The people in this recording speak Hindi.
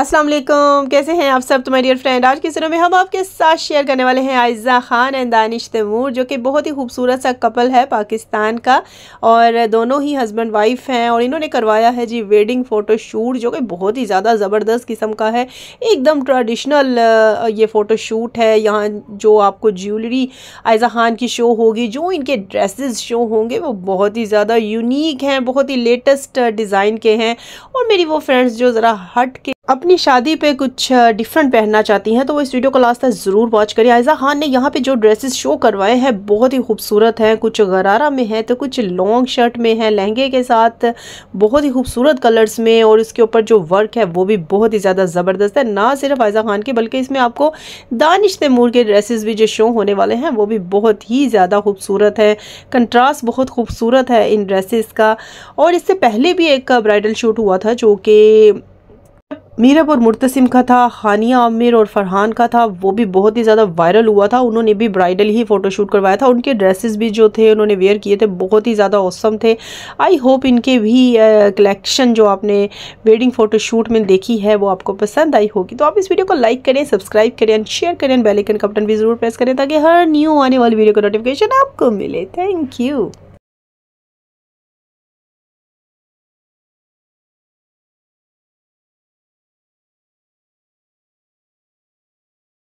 अस्सलाम वालेकुम कैसे हैं आप सब तुम्हारे डियर फ्रेंड आज के सिरों में हम आपके साथ शेयर करने वाले हैं आयजा खान एंड दानिश तैमूर जो कि बहुत ही खूबसूरत सा कपल है पाकिस्तान का और दोनों ही हस्बैंड वाइफ हैं और इन्होंने करवाया है जी वेडिंग फ़ोटोशूट जो कि बहुत ही ज़्यादा ज़बरदस्त किस्म का है एकदम ट्रेडिशनल ये फ़ोटो शूट है यहाँ जो आपको ज्वेलरी आयजा खान की शो होगी जो इनके ड्रेसेस शो होंगे वो बहुत ही ज़्यादा यूनिक हैं बहुत ही लेटेस्ट डिज़ाइन के हैं और मेरी वो फ्रेंड्स जो ज़रा हट के अपनी शादी पे कुछ डिफरेंट पहनना चाहती हैं तो वो इस वीडियो को लास्ट तक ज़रूर वॉच करिए आयजा खान ने यहाँ पे जो ड्रेसेस शो करवाए हैं बहुत ही खूबसूरत हैं कुछ गरारा में है तो कुछ लॉन्ग शर्ट में है लहंगे के साथ बहुत ही खूबसूरत कलर्स में और उसके ऊपर जो वर्क है वो भी बहुत ही ज़्यादा ज़बरदस्त है ना सिर्फ आयजा खान के बल्कि इसमें आपको दानिश तैमूर के ड्रेसेस भी जो शो होने वाले हैं वो भी बहुत ही ज़्यादा खूबसूरत है कंट्रास्ट बहुत खूबसूरत है इन ड्रेसेस का और इससे पहले भी एक ब्राइडल शूट हुआ था जो कि मीरब और मुर्तसिम का था हानिया आमिर और फरहान का था वो भी बहुत ही ज़्यादा वायरल हुआ था उन्होंने भी ब्राइडल ही फ़ोटोशूट करवाया था उनके ड्रेसेस भी जो थे उन्होंने वेयर किए थे बहुत ही ज़्यादा औसम थे आई होप इनके भी कलेक्शन जो आपने वेडिंग फ़ोटोशूट में देखी है वो आपको पसंद आई होगी तो आप इस वीडियो को लाइक करें सब्सक्राइब करें एंड शेयर करें बेलकन का बटन भी ज़रूर प्रेस करें ताकि हर न्यू आने वाली वीडियो का नोटिफिकेशन आपको मिले थैंक यू